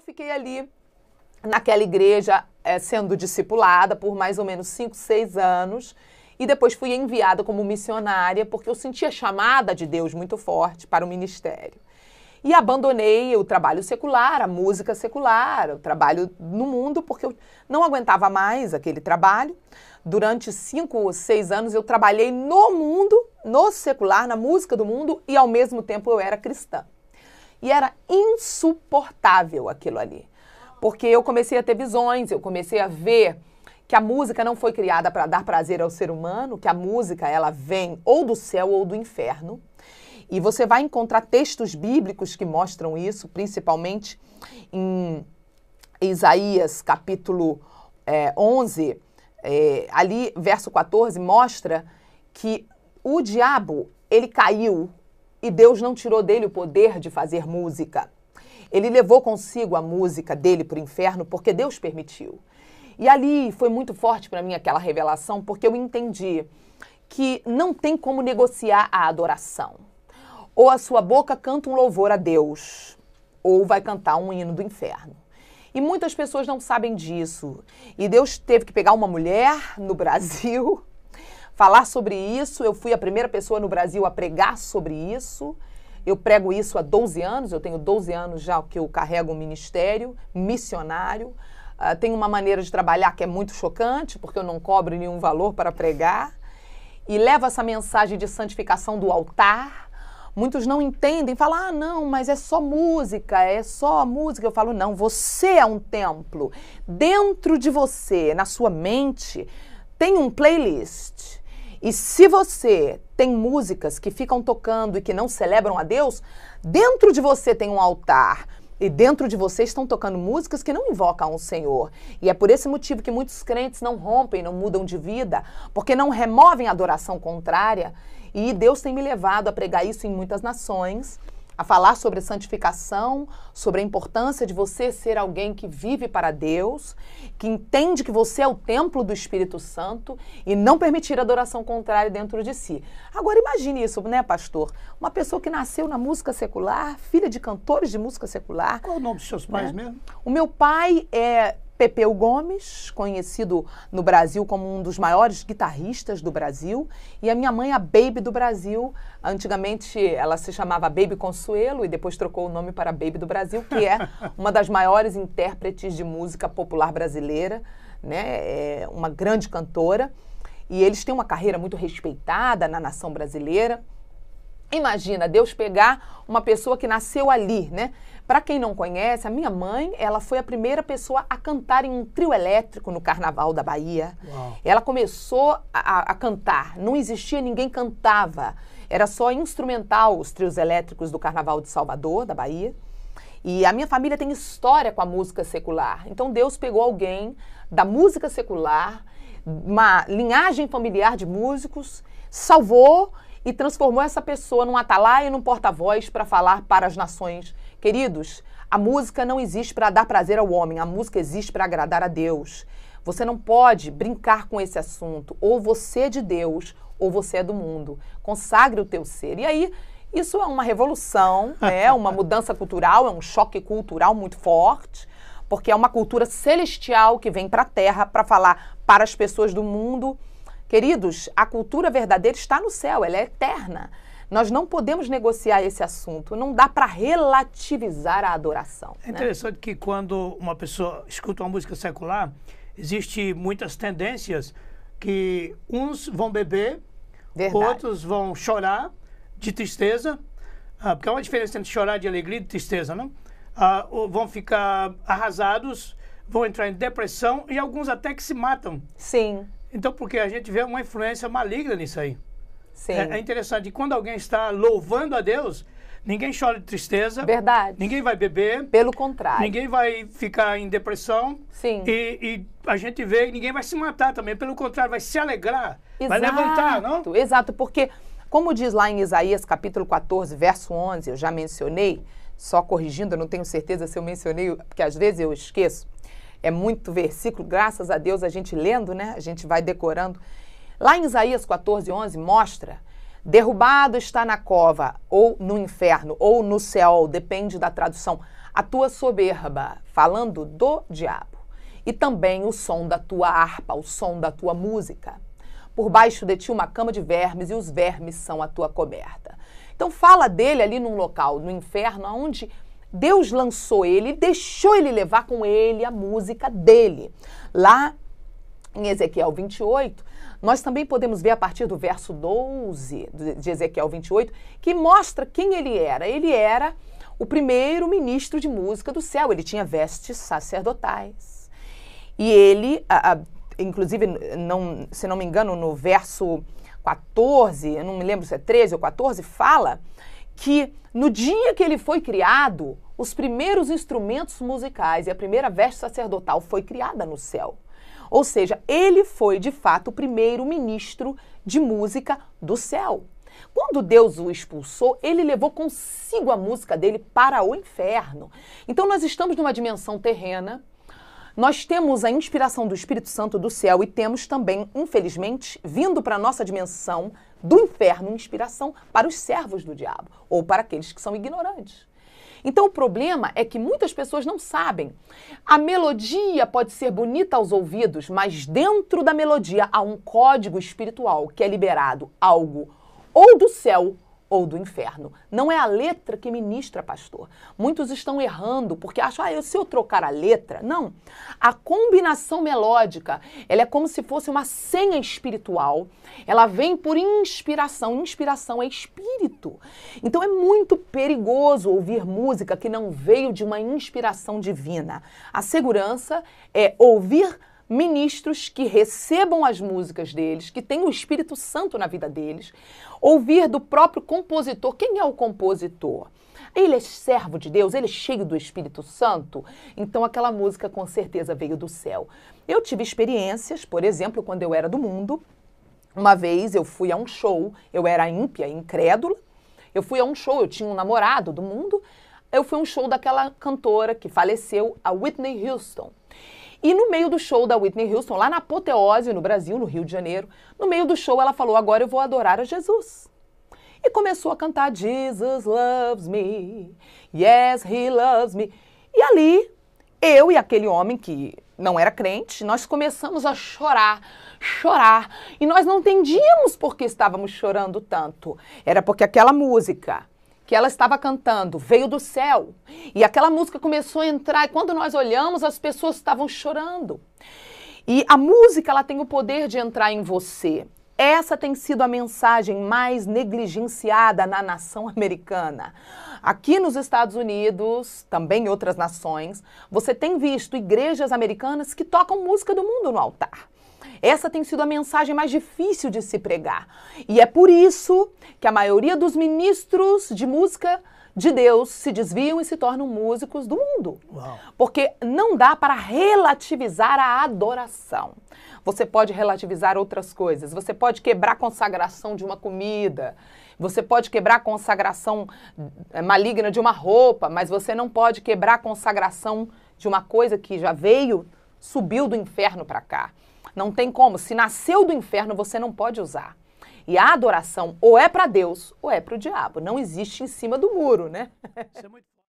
eu fiquei ali naquela igreja é, sendo discipulada por mais ou menos 5, 6 anos. E depois fui enviada como missionária, porque eu sentia chamada de Deus muito forte para o ministério. E abandonei o trabalho secular, a música secular, o trabalho no mundo, porque eu não aguentava mais aquele trabalho. Durante cinco ou seis anos eu trabalhei no mundo, no secular, na música do mundo, e ao mesmo tempo eu era cristã. E era insuportável aquilo ali. Porque eu comecei a ter visões, eu comecei a ver que a música não foi criada para dar prazer ao ser humano, que a música ela vem ou do céu ou do inferno. E você vai encontrar textos bíblicos que mostram isso, principalmente em Isaías capítulo é, 11, é, ali verso 14, mostra que o diabo ele caiu e Deus não tirou dele o poder de fazer música. Ele levou consigo a música dele para o inferno porque Deus permitiu. E ali foi muito forte para mim aquela revelação, porque eu entendi que não tem como negociar a adoração. Ou a sua boca canta um louvor a Deus, ou vai cantar um hino do inferno. E muitas pessoas não sabem disso. E Deus teve que pegar uma mulher no Brasil falar sobre isso. Eu fui a primeira pessoa no Brasil a pregar sobre isso. Eu prego isso há 12 anos, eu tenho 12 anos já que eu carrego um ministério missionário. Uh, uma maneira de trabalhar que é muito chocante, porque eu não cobro nenhum valor para pregar. E levo essa mensagem de santificação do altar. Muitos não entendem, falam, ah, não, mas é só música, é só música. Eu falo, não, você é um templo. Dentro de você, na sua mente, tem um playlist e se você tem músicas que ficam tocando e que não celebram a Deus, dentro de você tem um altar. E dentro de você estão tocando músicas que não invocam o Senhor. E é por esse motivo que muitos crentes não rompem, não mudam de vida, porque não removem a adoração contrária. E Deus tem me levado a pregar isso em muitas nações a falar sobre a santificação, sobre a importância de você ser alguém que vive para Deus, que entende que você é o templo do Espírito Santo e não permitir adoração contrária dentro de si. Agora imagine isso, né, pastor? Uma pessoa que nasceu na música secular, filha de cantores de música secular. Qual é o nome dos seus pais né? mesmo? O meu pai é Pepeu Gomes, conhecido no Brasil como um dos maiores guitarristas do Brasil, e a minha mãe, a Baby do Brasil. Antigamente ela se chamava Baby Consuelo e depois trocou o nome para Baby do Brasil, que é uma das maiores intérpretes de música popular brasileira, né? É uma grande cantora. E eles têm uma carreira muito respeitada na nação brasileira. Imagina Deus pegar uma pessoa que nasceu ali, né? Para quem não conhece, a minha mãe, ela foi a primeira pessoa a cantar em um trio elétrico no Carnaval da Bahia. Uau. Ela começou a, a cantar, não existia ninguém cantava. Era só instrumental os trios elétricos do Carnaval de Salvador, da Bahia. E a minha família tem história com a música secular. Então Deus pegou alguém da música secular, uma linhagem familiar de músicos, salvou e transformou essa pessoa num atalaia, num porta-voz para falar para as nações Queridos, a música não existe para dar prazer ao homem, a música existe para agradar a Deus. Você não pode brincar com esse assunto. Ou você é de Deus, ou você é do mundo. Consagre o teu ser. E aí, isso é uma revolução, né? é uma mudança cultural, é um choque cultural muito forte, porque é uma cultura celestial que vem para a Terra para falar para as pessoas do mundo. Queridos, a cultura verdadeira está no céu, ela é eterna. Nós não podemos negociar esse assunto. Não dá para relativizar a adoração. É né? interessante que quando uma pessoa escuta uma música secular, existe muitas tendências que uns vão beber, Verdade. outros vão chorar de tristeza, ah, porque há uma diferença entre chorar de alegria e de tristeza, né? Ah, vão ficar arrasados, vão entrar em depressão e alguns até que se matam. Sim. Então, porque a gente vê uma influência maligna nisso aí. Sim. É, é interessante. quando alguém está louvando a Deus, ninguém chora de tristeza. Verdade. Ninguém vai beber. Pelo contrário. Ninguém vai ficar em depressão. Sim. E, e a gente vê, e ninguém vai se matar também. Pelo contrário, vai se alegrar. Exato. Vai levantar, não? Exato, porque, como diz lá em Isaías capítulo 14, verso 11, eu já mencionei, só corrigindo, eu não tenho certeza se eu mencionei, porque às vezes eu esqueço. É muito versículo, graças a Deus a gente lendo, né? A gente vai decorando. Lá em Isaías 14, 11, mostra: derrubado está na cova, ou no inferno, ou no céu, depende da tradução, a tua soberba, falando do diabo, e também o som da tua harpa, o som da tua música. Por baixo de ti uma cama de vermes, e os vermes são a tua coberta. Então fala dele ali num local, no inferno, onde Deus lançou ele, deixou ele levar com ele a música dele. Lá em Ezequiel 28, nós também podemos ver a partir do verso 12 de Ezequiel 28, que mostra quem ele era. Ele era o primeiro ministro de música do céu, ele tinha vestes sacerdotais. E ele, a, a, inclusive, não, se não me engano, no verso 14, eu não me lembro se é 13 ou 14, fala que no dia que ele foi criado, os primeiros instrumentos musicais e a primeira veste sacerdotal foi criada no céu. Ou seja, ele foi de fato o primeiro ministro de música do céu. Quando Deus o expulsou, ele levou consigo a música dele para o inferno. Então nós estamos numa dimensão terrena. Nós temos a inspiração do Espírito Santo do céu e temos também, infelizmente, vindo para a nossa dimensão do inferno, inspiração para os servos do diabo ou para aqueles que são ignorantes. Então o problema é que muitas pessoas não sabem. A melodia pode ser bonita aos ouvidos, mas dentro da melodia há um código espiritual que é liberado algo ou do céu ou do inferno. Não é a letra que ministra, pastor. Muitos estão errando porque acham, ah, eu, se eu trocar a letra. Não. A combinação melódica, ela é como se fosse uma senha espiritual. Ela vem por inspiração. Inspiração é espírito. Então é muito perigoso ouvir música que não veio de uma inspiração divina. A segurança é ouvir música ministros que recebam as músicas deles, que tenham o Espírito Santo na vida deles, ouvir do próprio compositor. Quem é o compositor? Ele é servo de Deus, ele é cheio do Espírito Santo, então aquela música com certeza veio do céu. Eu tive experiências, por exemplo, quando eu era do mundo, uma vez eu fui a um show, eu era ímpia, incrédula, eu fui a um show, eu tinha um namorado do mundo, eu fui a um show daquela cantora que faleceu, a Whitney Houston. E no meio do show da Whitney Houston, lá na Apoteose, no Brasil, no Rio de Janeiro, no meio do show ela falou: Agora eu vou adorar a Jesus. E começou a cantar Jesus loves me, yes, he loves me. E ali, eu e aquele homem que não era crente, nós começamos a chorar, chorar. E nós não entendíamos por que estávamos chorando tanto. Era porque aquela música que ela estava cantando veio do céu. E aquela música começou a entrar, e quando nós olhamos, as pessoas estavam chorando. E a música ela tem o poder de entrar em você. Essa tem sido a mensagem mais negligenciada na nação americana. Aqui nos Estados Unidos, também em outras nações, você tem visto igrejas americanas que tocam música do mundo no altar. Essa tem sido a mensagem mais difícil de se pregar. E é por isso que a maioria dos ministros de música de Deus se desviam e se tornam músicos do mundo. Uau. Porque não dá para relativizar a adoração. Você pode relativizar outras coisas. Você pode quebrar a consagração de uma comida. Você pode quebrar a consagração eh, maligna de uma roupa, mas você não pode quebrar a consagração de uma coisa que já veio, subiu do inferno para cá. Não tem como. Se nasceu do inferno, você não pode usar. E a adoração ou é para Deus ou é para o diabo. Não existe em cima do muro, né? É